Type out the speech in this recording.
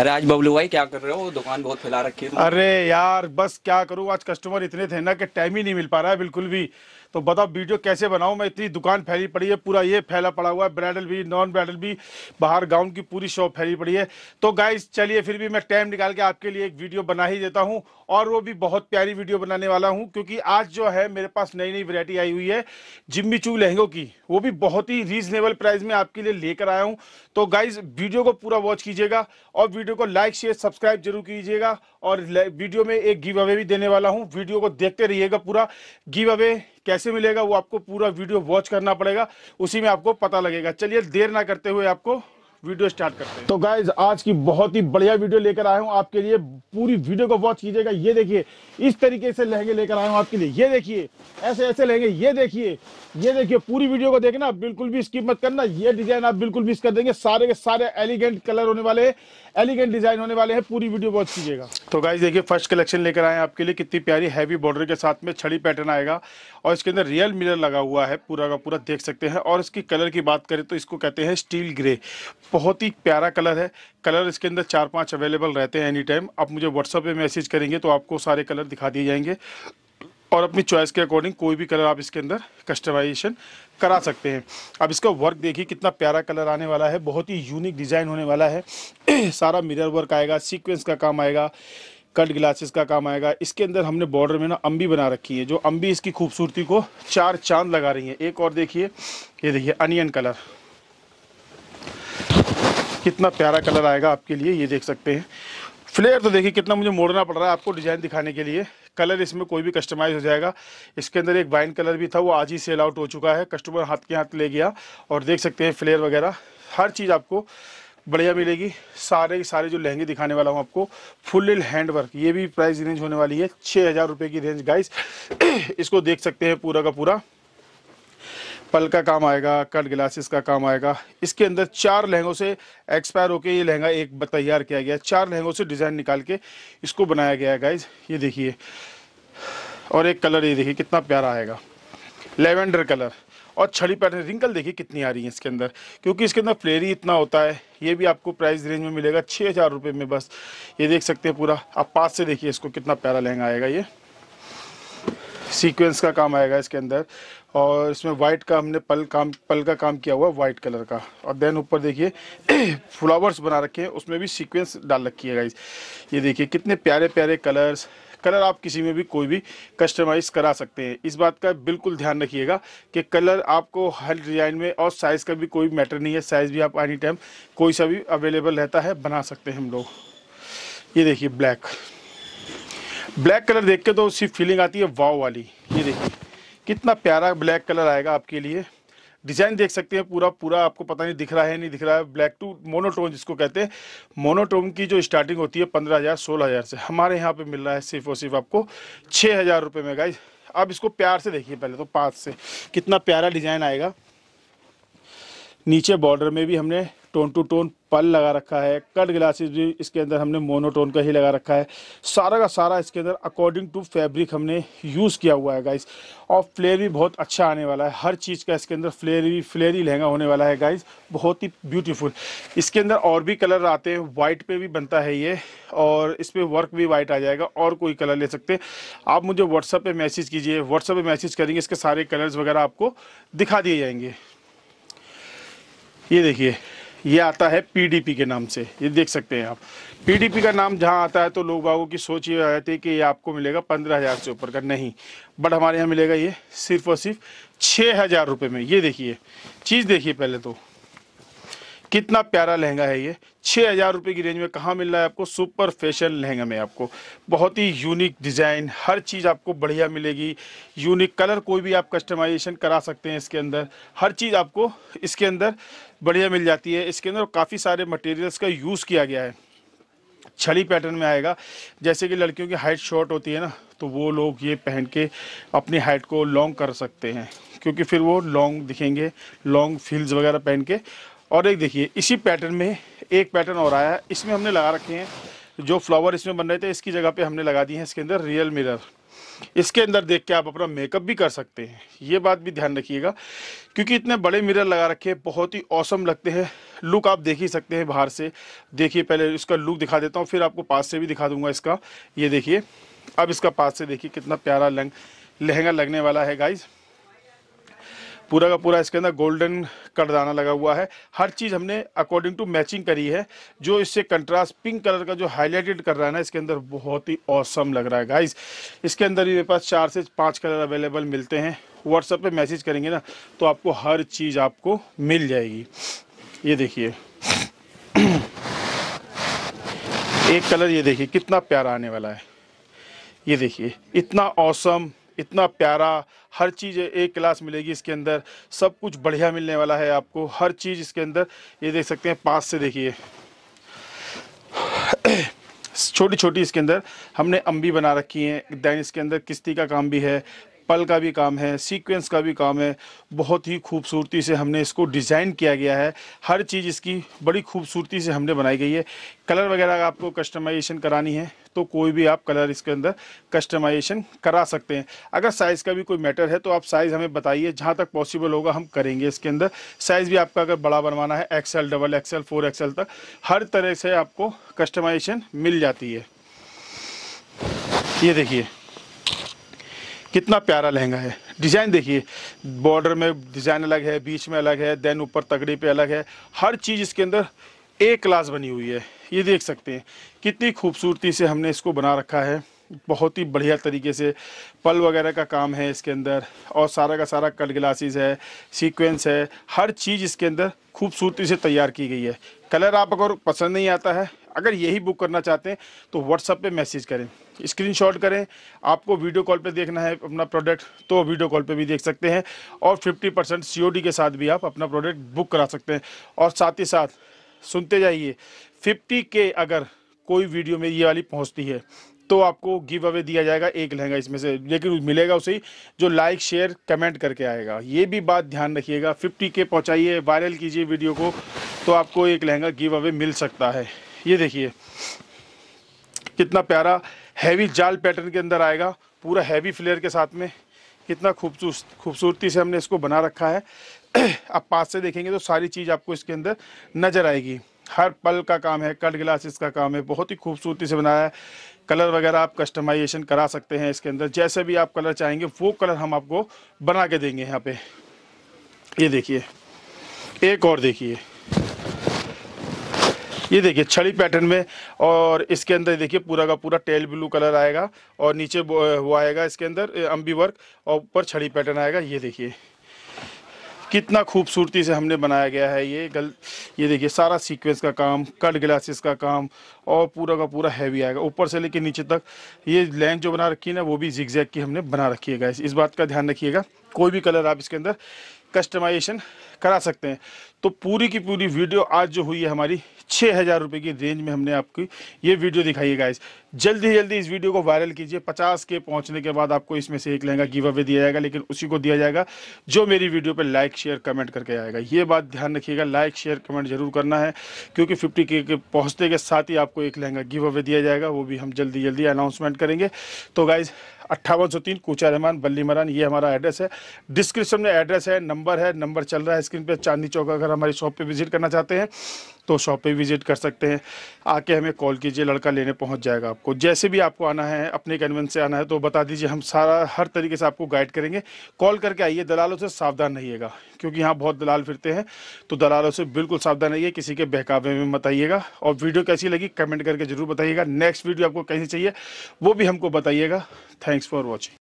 अरे आज बबलू भाई क्या कर रहे हो दुकान बहुत फैला रखी है अरे यार बस क्या करूँ आज कस्टमर इतने थे ना कि टाइम ही नहीं मिल पा रहा है बिल्कुल भी तो बताओ वीडियो कैसे बनाऊ मैं इतनी दुकान फैली पड़ी है पूरा ये फैला पड़ा हुआ है ब्राइडल भी नॉन ब्राइडल भी बाहर गाउन की पूरी शॉप फैली पड़ी है तो गाइज चलिए फिर भी मैं टाइम निकाल के आपके लिए एक वीडियो बना ही देता हूँ और वो भी बहुत प्यारी वीडियो बनाने वाला हूँ क्योंकि आज जो है मेरे पास नई नई वरायटी आई हुई है जिम्मी चू लहंगों की वो भी बहुत ही रीजनेबल प्राइस में आपके लिए लेकर आया हूँ तो गाइज वीडियो को पूरा वॉच कीजिएगा और वीडियो वीडियो को लाइक शेयर सब्सक्राइब जरूर कीजिएगा और वीडियो में एक गिव अवे भी देने वाला हूँ वीडियो को देखते रहिएगा पूरा गिव अवे कैसे मिलेगा वो आपको पूरा वीडियो वॉच करना पड़ेगा उसी में आपको पता लगेगा चलिए देर ना करते हुए आपको वीडियो स्टार्ट करते हैं तो गाइज आज की बहुत ही बढ़िया वीडियो लेकर आया हूँ आपके लिए पूरी वीडियो को वॉच कीजिएगा ये देखिए इस तरीके से लहंगे लेकर आया हूँ आपके लिए ये देखिए ऐसे ऐसे लहंगे ये देखिए ये देखिए पूरी वीडियो को देखना बिल्कुल भी स्किप मत करना ये डिजाइन आप बिल्कुल मिस कर देंगे सारे के सारे एलिगेंट कलर होने वाले एलिगेंट डिजाइन होने वाले हैं पूरी वीडियो वॉच कीजिएगा तो गाइज देखिए फर्स्ट कलेक्शन लेकर आए आपके लिए कितनी प्यारी हैवी बॉर्डर के साथ में छड़ी पैटर्न आएगा और इसके अंदर रियल मिरर लगा हुआ है पूरा का पूरा देख सकते हैं और इसकी कलर की बात करें तो इसको कहते हैं स्टील ग्रे बहुत ही प्यारा कलर है कलर इसके अंदर चार पांच अवेलेबल रहते हैं एनी टाइम आप मुझे व्हाट्सअप पे मैसेज करेंगे तो आपको सारे कलर दिखा दिए जाएंगे और अपनी चॉइस के अकॉर्डिंग कोई भी कलर आप इसके अंदर कस्टमाइजेशन करा सकते हैं अब इसका वर्क देखिए कितना प्यारा कलर आने वाला है बहुत ही यूनिक डिज़ाइन होने वाला है सारा मिरर वर्क आएगा सीक्वेंस का काम आएगा कट ग्लासेस का काम आएगा इसके अंदर हमने बॉर्डर में ना अम्बी बना रखी है जो अम्बी इसकी खूबसूरती को चार चांद लगा रही है एक और देखिए ये देखिए अनियन कलर कितना प्यारा कलर आएगा आपके लिए ये देख सकते हैं फ्लेयर तो देखिए कितना मुझे मोड़ना पड़ रहा है आपको डिज़ाइन दिखाने के लिए कलर इसमें कोई भी कस्टमाइज हो जाएगा इसके अंदर एक वाइन कलर भी था वो आज ही सेल आउट हो चुका है कस्टमर हाथ के हाथ ले गया और देख सकते हैं फ्लेयर वगैरह हर चीज़ आपको बढ़िया मिलेगी सारे सारे जो लहंगे दिखाने वाला हूँ आपको फुल हैंड वर्क ये भी प्राइस रेंज होने वाली है छः हज़ार रुपये की रेंज गाइस इसको देख सकते हैं पूरा का पूरा पल का काम आएगा कट ग्लासेस का काम आएगा इसके अंदर चार लहंगों से एक्सपायर होके ये लहंगा एक तैयार किया गया चार लहंगों से डिज़ाइन निकाल के इसको बनाया गया है गाइज ये देखिए और एक कलर ये देखिए कितना प्यारा आएगा लेवेंडर कलर और छड़ी पैटर्न रिंकल देखिए कितनी आ रही है इसके अंदर क्योंकि इसके अंदर फ्लेरी इतना होता है ये भी आपको प्राइस रेंज में मिलेगा छः हज़ार रुपये में बस ये देख सकते हैं पूरा आप पास से देखिए इसको कितना प्यारा लहंगा आएगा ये सीक्वेंस का काम आएगा इसके अंदर और इसमें वाइट का हमने पल काम पल का काम किया हुआ वाइट कलर का और देन ऊपर देखिए फ्लावर्स बना रखे हैं उसमें भी सीक्वेंस डाल रखी है गाइज ये देखिए कितने प्यारे प्यारे कलर्स कलर आप किसी में भी कोई भी कस्टमाइज करा सकते हैं इस बात का बिल्कुल ध्यान रखिएगा कि कलर आपको हर डिजाइन में और साइज़ का भी कोई मैटर नहीं है साइज़ भी आप एनी टाइम कोई सा भी अवेलेबल रहता है बना सकते हैं हम लोग ये देखिए ब्लैक ब्लैक कलर देख के तो उसकी फीलिंग आती है वाव वाली ये देखिए कितना प्यारा ब्लैक कलर आएगा आपके लिए डिजाइन देख सकते हैं पूरा पूरा आपको पता नहीं दिख रहा है नहीं दिख रहा है ब्लैक टू मोनोटोन जिसको कहते हैं मोनोटोन की जो स्टार्टिंग होती है पंद्रह हज़ार सोलह हज़ार से हमारे यहाँ पे मिल रहा है सिर्फ और सिर्फ आपको छः हज़ार रुपये में गाइज आप इसको प्यार से देखिए पहले तो पाँच से कितना प्यारा डिजाइन आएगा नीचे बॉर्डर में भी हमने टोन टू टोन पल लगा रखा है कट ग्लासेस भी इसके अंदर हमने मोनोटोन का ही लगा रखा है सारा का सारा इसके अंदर अकॉर्डिंग टू फैब्रिक हमने यूज़ किया हुआ है गाइस और फ्लेयर भी बहुत अच्छा आने वाला है हर चीज़ का इसके अंदर फ्लेयर भी फ्लेयर ही लहंगा होने वाला है गाइस बहुत ही ब्यूटीफुल इसके अंदर और भी कलर आते हैं वाइट पे भी बनता है ये और इस पर वर्क भी वाइट आ जाएगा और कोई कलर ले सकते हैं आप मुझे व्हाट्सअप पर मैसेज कीजिए व्हाट्सअप पर मैसेज करेंगे इसके सारे कलर्स वगैरह आपको दिखा दिए जाएंगे ये देखिए ये आता है पीडीपी के नाम से ये देख सकते हैं आप पीडीपी का नाम जहां आता है तो लोग बागों की सोच ये आ जाती है कि ये आपको मिलेगा पंद्रह हज़ार से ऊपर का नहीं बट हमारे यहाँ मिलेगा ये सिर्फ और सिर्फ छः हज़ार रुपये में ये देखिए चीज़ देखिए पहले तो कितना प्यारा लहंगा है ये छः हज़ार रुपये की रेंज में कहाँ मिल रहा है आपको सुपर फैशन लहंगा में आपको बहुत ही यूनिक डिज़ाइन हर चीज़ आपको बढ़िया मिलेगी यूनिक कलर कोई भी आप कस्टमाइजेशन करा सकते हैं इसके अंदर हर चीज़ आपको इसके अंदर बढ़िया मिल जाती है इसके अंदर काफ़ी सारे मटेरियल्स का यूज़ किया गया है छली पैटर्न में आएगा जैसे कि लड़कियों की हाइट शॉर्ट होती है ना तो वो लोग ये पहन के अपनी हाइट को लॉन्ग कर सकते हैं क्योंकि फिर वो लॉन्ग दिखेंगे लॉन्ग फील्स वगैरह पहन के और एक देखिए इसी पैटर्न में एक पैटर्न और आया है इसमें हमने लगा रखे हैं जो फ्लावर इसमें बन रहे थे इसकी जगह पे हमने लगा दिए हैं इसके अंदर रियल मिरर इसके अंदर देख के आप अपना मेकअप भी कर सकते हैं ये बात भी ध्यान रखिएगा क्योंकि इतने बड़े मिरर लगा रखे हैं बहुत ही औसम लगते हैं लुक आप देख ही सकते हैं बाहर से देखिए पहले इसका लुक दिखा देता हूँ फिर आपको पास से भी दिखा दूंगा इसका ये देखिए अब इसका पास से देखिए कितना प्यारा लहंगा लगने वाला है गाइज़ पूरा का पूरा इसके अंदर गोल्डन करदाना लगा हुआ है हर चीज़ हमने अकॉर्डिंग टू मैचिंग करी है जो इससे कंट्रास्ट पिंक कलर का जो हाईलाइटेड कर रहा है ना इसके अंदर बहुत ही औसम लग रहा है गाइज इसके अंदर ही मेरे पास चार से पाँच कलर अवेलेबल मिलते हैं व्हाट्सएप पे मैसेज करेंगे ना तो आपको हर चीज़ आपको मिल जाएगी ये देखिए एक कलर ये देखिए कितना प्यारा आने वाला है ये देखिए इतना औसम इतना प्यारा हर चीज़ एक क्लास मिलेगी इसके अंदर सब कुछ बढ़िया मिलने वाला है आपको हर चीज़ इसके अंदर ये देख सकते हैं पास से देखिए छोटी छोटी इसके अंदर हमने अम्बी बना रखी हैं दैन इसके अंदर किस्ती का काम भी है पल का भी काम है सीक्वेंस का भी काम है बहुत ही खूबसूरती से हमने इसको डिज़ाइन किया गया है हर चीज़ इसकी बड़ी खूबसूरती से हमने बनाई गई है कलर वगैरह आपको कस्टमाइजेशन करानी है तो कोई भी आप कलर इसके अंदर कस्टमाइजेशन करा सकते हैं अगर साइज़ का भी कोई मैटर है तो आप साइज़ हमें बताइए जहाँ तक पॉसिबल होगा हम करेंगे इसके अंदर साइज़ भी आपका अगर बड़ा बनवाना है XL double XL four XL तक हर तरह से आपको कस्टमाइजेशन मिल जाती है ये देखिए कितना प्यारा लहंगा है डिज़ाइन देखिए बॉर्डर में डिज़ाइन अलग है बीच में अलग है देन ऊपर तगड़ी पे अलग है हर चीज़ इसके अंदर ए क्लास बनी हुई है ये देख सकते हैं कितनी खूबसूरती से हमने इसको बना रखा है बहुत ही बढ़िया तरीके से पल वगैरह का काम है इसके अंदर और सारा का सारा कट ग्लासेस है सीक्वेंस है हर चीज़ इसके अंदर खूबसूरती से तैयार की गई है कलर आप अगर पसंद नहीं आता है अगर यही बुक करना चाहते हैं तो व्हाट्सअप पे मैसेज करें स्क्रीनशॉट करें आपको वीडियो कॉल पे देखना है अपना प्रोडक्ट तो वीडियो कॉल पे भी देख सकते हैं और 50 परसेंट के साथ भी आप अपना प्रोडक्ट बुक करा सकते हैं और साथ ही साथ सुनते जाइए 50 के अगर कोई वीडियो में ये वाली पहुंचती है तो आपको गिव अवे दिया जाएगा एक लहंगा इसमें से लेकिन मिलेगा उसे ही जो लाइक शेयर कमेंट करके आएगा ये भी बात ध्यान रखिएगा 50 के पहुंचाइए वायरल कीजिए वीडियो को तो आपको एक लहंगा गिव अवे मिल सकता है ये देखिए कितना प्यारा हैवी जाल पैटर्न के अंदर आएगा पूरा हैवी फ्लेयर के साथ में कितना खूबसूरत खूबसूरती से हमने इसको बना रखा है आप पास से देखेंगे तो सारी चीज़ आपको इसके अंदर नज़र आएगी हर पल का काम है कट ग्लासेस का काम है बहुत ही खूबसूरती से बनाया है कलर वगैरह आप कस्टमाइजेशन करा सकते हैं इसके अंदर जैसे भी आप कलर चाहेंगे वो कलर हम आपको बना के देंगे यहाँ पे ये देखिए एक और देखिए ये देखिए छड़ी पैटर्न में और इसके अंदर देखिए पूरा का पूरा टेल ब्लू कलर आएगा और नीचे वो आएगा इसके अंदर अम्बी वर्क और ऊपर छड़ी पैटर्न आएगा ये देखिए कितना खूबसूरती से हमने बनाया गया है ये गल ये देखिए सारा सीक्वेंस का काम कट ग्लासेस का काम और पूरा का पूरा हैवी आएगा ऊपर से लेके नीचे तक ये लेंथ जो बना रखी है ना वो भी जिक्जैक की हमने बना रखी है इस बात का ध्यान रखिएगा कोई भी कलर आप इसके अंदर कस्टमाइजेशन करा सकते हैं तो पूरी की पूरी वीडियो आज जो हुई है हमारी छः हज़ार रुपये की रेंज में हमने आपकी ये वीडियो दिखाई है गाइस जल्दी जल्दी इस वीडियो को वायरल कीजिए पचास के पहुँचने के बाद आपको इसमें से एक लहंगा गिव अवे दिया जाएगा लेकिन उसी को दिया जाएगा जो मेरी वीडियो पर लाइक शेयर कमेंट करके आएगा ये बात ध्यान रखिएगा लाइक शेयर कमेंट जरूर करना है क्योंकि फिफ्टी के, के पहुँचने के साथ ही आपको एक लहंगा गिव अवे दिया जाएगा वो भी हम जल्दी जल्दी अनाउंसमेंट करेंगे तो गाइज़ अट्ठावन सौ तीन कूचा रहमान बल्ली मरान ये हमारा एड्रेस है डिस्क्रिप्शन में एड्रेस है नंबर है नंबर चल रहा है स्क्रीन पे चांदनी चौक अगर हमारी शॉप पे विजिट करना चाहते हैं तो शॉप पे विजिट कर सकते हैं आके हमें कॉल कीजिए लड़का लेने पहुंच जाएगा आपको जैसे भी आपको आना है अपने कन्वेंस से आना है तो बता दीजिए हम सारा हर तरीके से आपको गाइड करेंगे कॉल करके आइए दलालों से सावधान रहिएगा क्योंकि यहाँ बहुत दलाल फिरते हैं तो दलालों से बिल्कुल सावधान रहिए किसी के बहकावे में मत आइएगा और वीडियो कैसी लगी कमेंट करके जरूर बताइएगा नेक्स्ट वीडियो आपको कैसी चाहिए वो भी हमको बताइएगा थैंक्स फॉर वॉचिंग